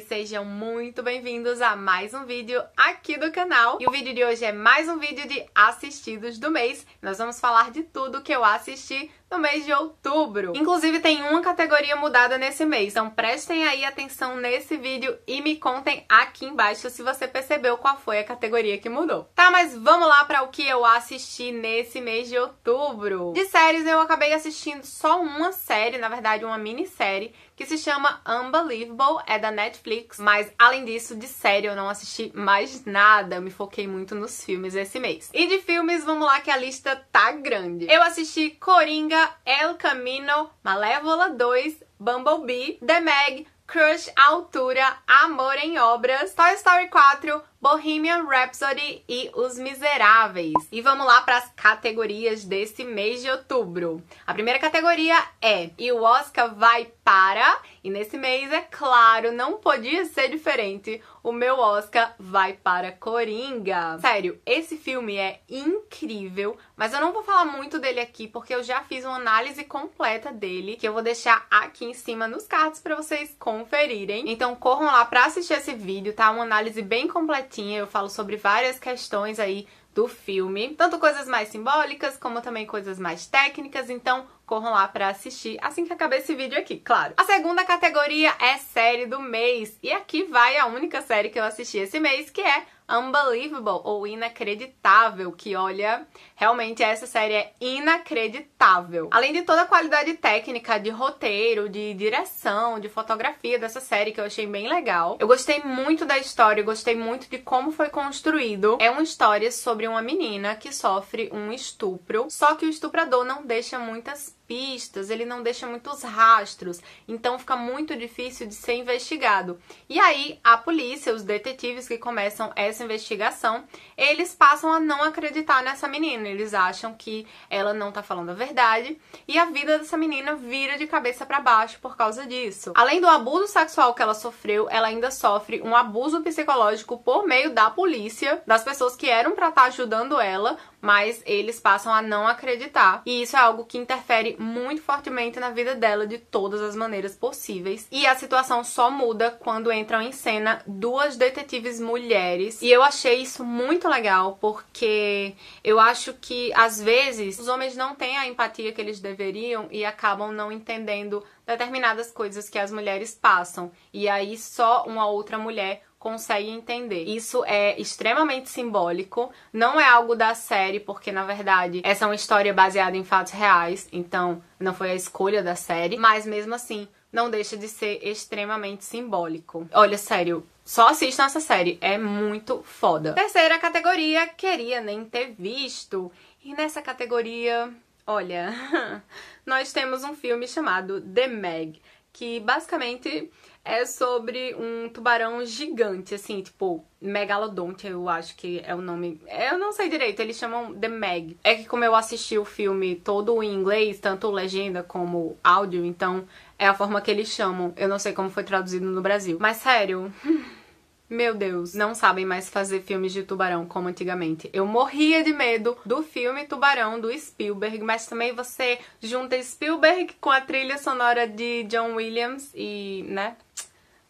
vocês, sejam muito bem-vindos a mais um vídeo aqui do canal. E o vídeo de hoje é mais um vídeo de assistidos do mês. Nós vamos falar de tudo que eu assisti no mês de outubro. Inclusive tem uma categoria mudada nesse mês, então prestem aí atenção nesse vídeo e me contem aqui embaixo se você percebeu qual foi a categoria que mudou. Tá, mas vamos lá para o que eu assisti nesse mês de outubro. De séries eu acabei assistindo só uma série, na verdade uma minissérie, que se chama Unbelievable, é da Netflix, mas além disso, de série eu não assisti mais nada, eu me foquei muito nos filmes esse mês. E de filmes, vamos lá que a lista tá grande. Eu assisti Coringa, El Camino, Malévola 2, Bumblebee, The Meg, Crush Altura, Amor em Obras, Toy Story 4, Bohemian Rhapsody e Os Miseráveis. E vamos lá para as categorias desse mês de outubro. A primeira categoria é E o Oscar vai para. E nesse mês, é claro, não podia ser diferente. O meu Oscar vai para Coringa. Sério, esse filme é incrível, mas eu não vou falar muito dele aqui porque eu já fiz uma análise completa dele, que eu vou deixar aqui em cima nos cards para vocês conferirem. Então corram lá para assistir esse vídeo, tá? Uma análise bem completa eu falo sobre várias questões aí do filme, tanto coisas mais simbólicas como também coisas mais técnicas, então corram lá para assistir assim que acabar esse vídeo aqui, claro. A segunda categoria é série do mês. E aqui vai a única série que eu assisti esse mês, que é Unbelievable ou Inacreditável, que olha, realmente essa série é inacreditável. Além de toda a qualidade técnica de roteiro, de direção, de fotografia dessa série que eu achei bem legal. Eu gostei muito da história, gostei muito de como foi construído. É uma história sobre uma menina que sofre um estupro, só que o estuprador não deixa muitas pistas, ele não deixa muitos rastros, então fica muito difícil de ser investigado. E aí a polícia, os detetives que começam essa investigação, eles passam a não acreditar nessa menina, eles acham que ela não tá falando a verdade e a vida dessa menina vira de cabeça para baixo por causa disso. Além do abuso sexual que ela sofreu, ela ainda sofre um abuso psicológico por meio da polícia, das pessoas que eram para estar tá ajudando ela, mas eles passam a não acreditar. E isso é algo que interfere muito fortemente na vida dela de todas as maneiras possíveis. E a situação só muda quando entram em cena duas detetives mulheres. E eu achei isso muito legal porque eu acho que às vezes os homens não têm a empatia que eles deveriam e acabam não entendendo determinadas coisas que as mulheres passam. E aí só uma outra mulher consegue entender. Isso é extremamente simbólico, não é algo da série, porque na verdade essa é uma história baseada em fatos reais, então não foi a escolha da série, mas mesmo assim não deixa de ser extremamente simbólico. Olha, sério, só assista essa série, é muito foda. Terceira categoria, queria nem ter visto. E nessa categoria, olha, nós temos um filme chamado The Meg, que basicamente é sobre um tubarão gigante, assim, tipo, megalodonte, eu acho que é o nome. É, eu não sei direito, eles chamam The Meg. É que como eu assisti o filme todo em inglês, tanto legenda como áudio, então é a forma que eles chamam. Eu não sei como foi traduzido no Brasil. Mas sério. Meu Deus, não sabem mais fazer filmes de tubarão como antigamente. Eu morria de medo do filme Tubarão do Spielberg, mas também você junta Spielberg com a trilha sonora de John Williams e, né?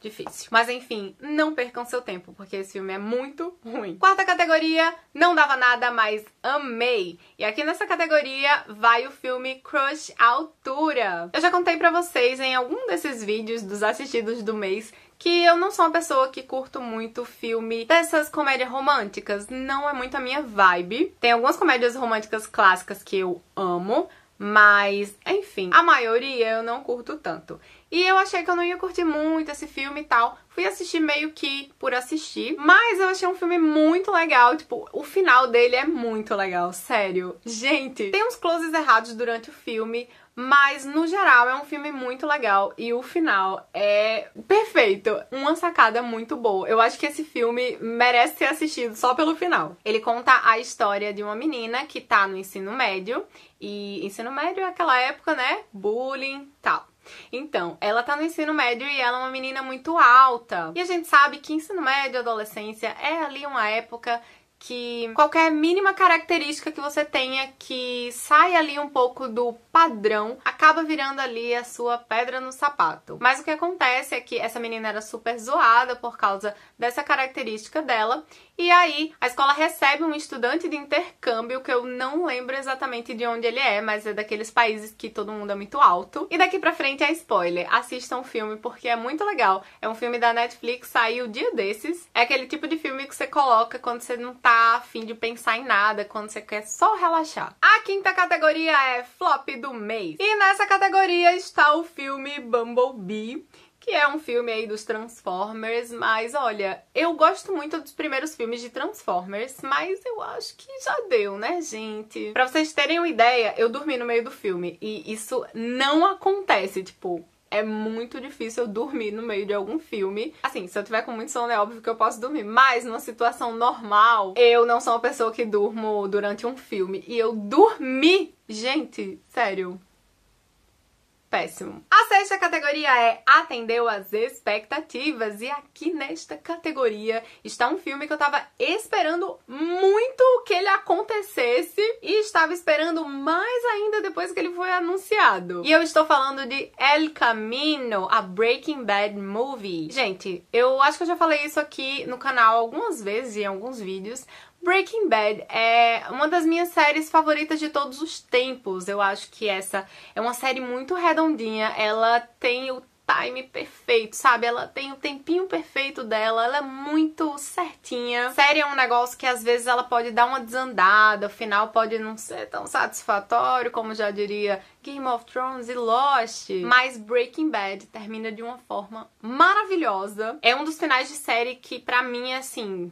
Difícil. Mas enfim, não percam seu tempo, porque esse filme é muito ruim. Quarta categoria, não dava nada, mas amei. E aqui nessa categoria vai o filme Crush Altura. Eu já contei pra vocês em algum desses vídeos dos assistidos do mês que eu não sou uma pessoa que curto muito filme dessas comédias românticas. Não é muito a minha vibe. Tem algumas comédias românticas clássicas que eu amo, mas, enfim, a maioria eu não curto tanto. E eu achei que eu não ia curtir muito esse filme e tal. Fui assistir meio que por assistir. Mas eu achei um filme muito legal. Tipo, o final dele é muito legal, sério. Gente, tem uns closes errados durante o filme. Mas, no geral, é um filme muito legal e o final é perfeito. Uma sacada muito boa. Eu acho que esse filme merece ser assistido só pelo final. Ele conta a história de uma menina que tá no ensino médio. E ensino médio é aquela época, né? Bullying, tal. Então, ela tá no ensino médio e ela é uma menina muito alta. E a gente sabe que ensino médio e adolescência é ali uma época que qualquer mínima característica que você tenha que sai ali um pouco do padrão, acaba virando ali a sua pedra no sapato. Mas o que acontece é que essa menina era super zoada por causa dessa característica dela, e aí a escola recebe um estudante de intercâmbio que eu não lembro exatamente de onde ele é, mas é daqueles países que todo mundo é muito alto. E daqui pra frente é spoiler. Assistam o filme porque é muito legal. É um filme da Netflix, saiu dia desses. É aquele tipo de filme que você coloca quando você não tá tá afim de pensar em nada, quando você quer só relaxar. A quinta categoria é flop do mês. E nessa categoria está o filme Bumblebee, que é um filme aí dos Transformers, mas olha, eu gosto muito dos primeiros filmes de Transformers, mas eu acho que já deu, né, gente? Pra vocês terem uma ideia, eu dormi no meio do filme e isso não acontece, tipo, é muito difícil eu dormir no meio de algum filme. Assim, se eu tiver com muito sono, é óbvio que eu posso dormir. Mas numa situação normal, eu não sou uma pessoa que durmo durante um filme. E eu dormi, gente, sério péssimo. A sexta categoria é atendeu às expectativas e aqui nesta categoria está um filme que eu tava esperando muito que ele acontecesse e estava esperando mais ainda depois que ele foi anunciado. E eu estou falando de El Camino, a Breaking Bad movie. Gente, eu acho que eu já falei isso aqui no canal algumas vezes em alguns vídeos, Breaking Bad é uma das minhas séries favoritas de todos os tempos. Eu acho que essa é uma série muito redonda redondinha, ela tem o time perfeito, sabe? Ela tem o tempinho perfeito dela, ela é muito certinha. Série é um negócio que às vezes ela pode dar uma desandada, o final pode não ser tão satisfatório, como já diria Game of Thrones e Lost. Mas Breaking Bad termina de uma forma maravilhosa. É um dos finais de série que para mim é assim,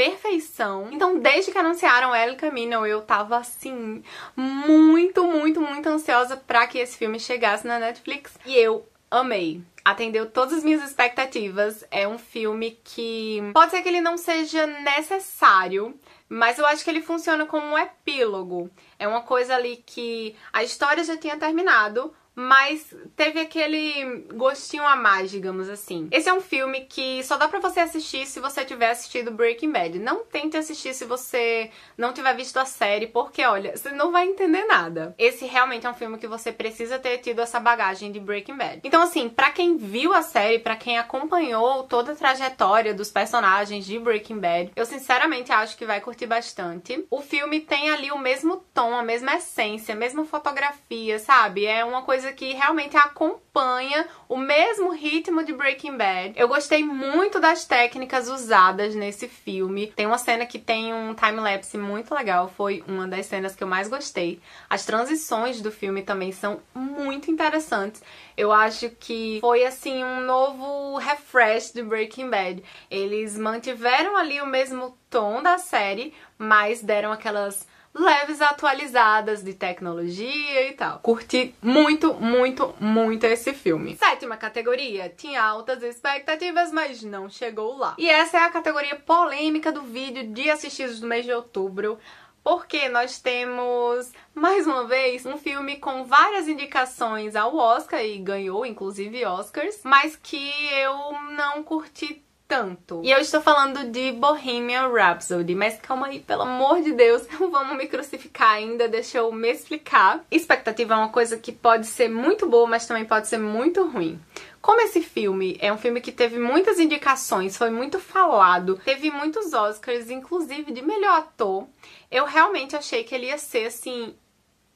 perfeição. Então, desde que anunciaram Ellie Camino, eu tava assim, muito, muito, muito ansiosa para que esse filme chegasse na Netflix. E eu amei atendeu todas as minhas expectativas. É um filme que pode ser que ele não seja necessário, mas eu acho que ele funciona como um epílogo. É uma coisa ali que a história já tinha terminado, mas teve aquele gostinho a mais, digamos assim. Esse é um filme que só dá pra você assistir se você tiver assistido Breaking Bad. Não tente assistir se você não tiver visto a série, porque, olha, você não vai entender nada. Esse realmente é um filme que você precisa ter tido essa bagagem de Breaking Bad. Então, assim, pra quem viu a série, pra quem acompanhou toda a trajetória dos personagens de Breaking Bad, eu sinceramente acho que vai curtir bastante. O filme tem ali o mesmo tom, a mesma essência, a mesma fotografia, sabe? É uma coisa coisa que realmente acompanha o mesmo ritmo de Breaking Bad. Eu gostei muito das técnicas usadas nesse filme. Tem uma cena que tem um time-lapse muito legal, foi uma das cenas que eu mais gostei. As transições do filme também são muito interessantes. Eu acho que foi assim um novo refresh de Breaking Bad. Eles mantiveram ali o mesmo tom da série, mas deram aquelas leves atualizadas de tecnologia e tal. Curti muito, muito, muito esse filme. Sétima categoria, tinha altas expectativas, mas não chegou lá. E essa é a categoria polêmica do vídeo de assistidos do mês de outubro porque nós temos, mais uma vez, um filme com várias indicações ao Oscar e ganhou, inclusive, Oscars, mas que eu não curti tanto. E eu estou falando de Bohemian Rhapsody, mas calma aí, pelo amor de Deus, não vamos me crucificar ainda, deixa eu me explicar. Expectativa é uma coisa que pode ser muito boa, mas também pode ser muito ruim. Como esse filme é um filme que teve muitas indicações, foi muito falado, teve muitos Oscars, inclusive de melhor ator, eu realmente achei que ele ia ser assim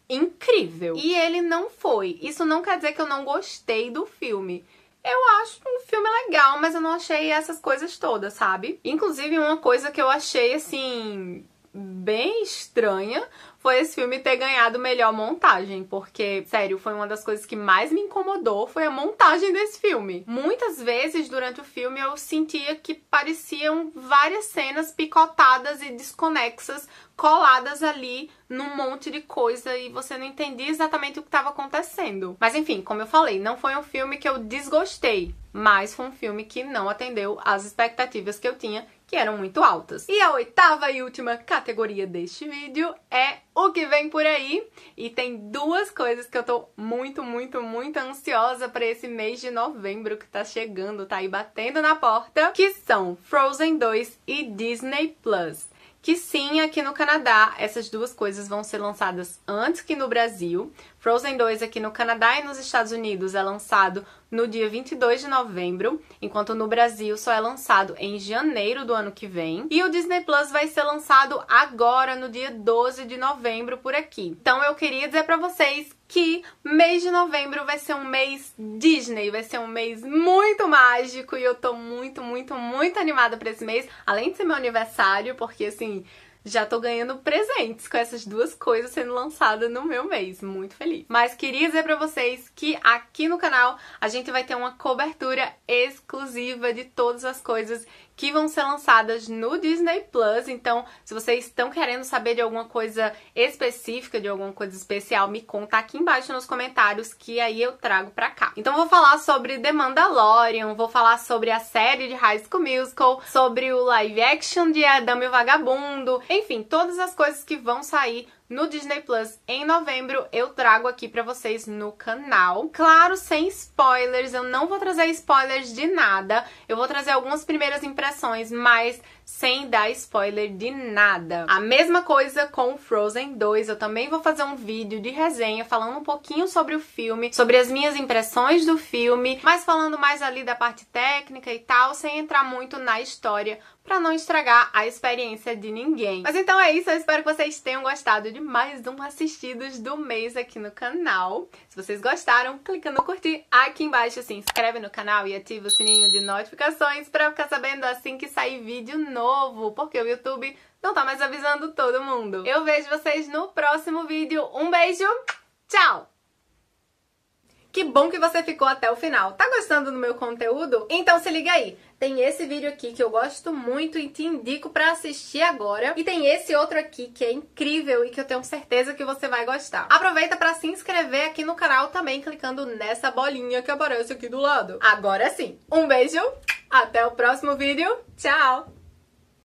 incrível. E ele não foi. Isso não quer dizer que eu não gostei do filme eu acho um filme legal, mas eu não achei essas coisas todas, sabe? Inclusive, uma coisa que eu achei, assim, bem estranha foi esse filme ter ganhado melhor montagem, porque, sério, foi uma das coisas que mais me incomodou foi a montagem desse filme. Muitas vezes durante o filme eu sentia que pareciam várias cenas picotadas e desconexas coladas ali num monte de coisa e você não entendia exatamente o que estava acontecendo. Mas enfim, como eu falei, não foi um filme que eu desgostei, mas foi um filme que não atendeu às expectativas que eu tinha, que eram muito altas. E a oitava e última categoria deste vídeo é o que vem por aí. E tem duas coisas que eu tô muito, muito, muito ansiosa para esse mês de novembro que tá chegando, tá aí batendo na porta, que são Frozen 2 e Disney Plus que sim, aqui no Canadá, essas duas coisas vão ser lançadas antes que no Brasil. Frozen 2 aqui no Canadá e nos Estados Unidos é lançado no dia 22 de novembro, enquanto no Brasil só é lançado em janeiro do ano que vem. E o Disney Plus vai ser lançado agora no dia 12 de novembro por aqui. Então eu queria dizer para vocês que mês de novembro vai ser um mês Disney, vai ser um mês muito mágico e eu tô muito, muito, muito animada pra esse mês, além de ser meu aniversário, porque assim, já tô ganhando presentes com essas duas coisas sendo lançadas no meu mês, muito feliz. Mas queria dizer pra vocês que aqui no canal a gente vai ter uma cobertura exclusiva de todas as coisas que vão ser lançadas no Disney Plus. Então, se vocês estão querendo saber de alguma coisa específica, de alguma coisa especial, me conta aqui embaixo nos comentários que aí eu trago pra cá. Então, vou falar sobre The Mandalorian, vou falar sobre a série de High School Musical, sobre o live action de Adam e o Vagabundo, enfim, todas as coisas que vão sair no Disney Plus em novembro, eu trago aqui pra vocês no canal. Claro, sem spoilers, eu não vou trazer spoilers de nada. Eu vou trazer algumas primeiras impressões, mas sem dar spoiler de nada. A mesma coisa com Frozen 2, eu também vou fazer um vídeo de resenha falando um pouquinho sobre o filme, sobre as minhas impressões do filme, mas falando mais ali da parte técnica e tal, sem entrar muito na história, para não estragar a experiência de ninguém. Mas então é isso, eu espero que vocês tenham gostado de mais um Assistidos do Mês aqui no canal. Se vocês gostaram, clica no curtir aqui embaixo, se inscreve no canal e ativa o sininho de notificações para ficar sabendo assim que sair vídeo novo, porque o YouTube não tá mais avisando todo mundo. Eu vejo vocês no próximo vídeo, um beijo, tchau! Que bom que você ficou até o final. Tá gostando do meu conteúdo? Então se liga aí. Tem esse vídeo aqui que eu gosto muito e te indico para assistir agora. E tem esse outro aqui que é incrível e que eu tenho certeza que você vai gostar. Aproveita para se inscrever aqui no canal também clicando nessa bolinha que aparece aqui do lado. Agora sim. Um beijo, até o próximo vídeo. Tchau.